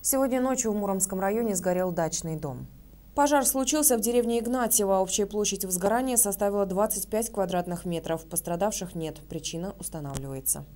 Сегодня ночью в Муромском районе сгорел дачный дом. Пожар случился в деревне Игнатьево. А общая площадь возгорания составила 25 квадратных метров. Пострадавших нет. Причина устанавливается.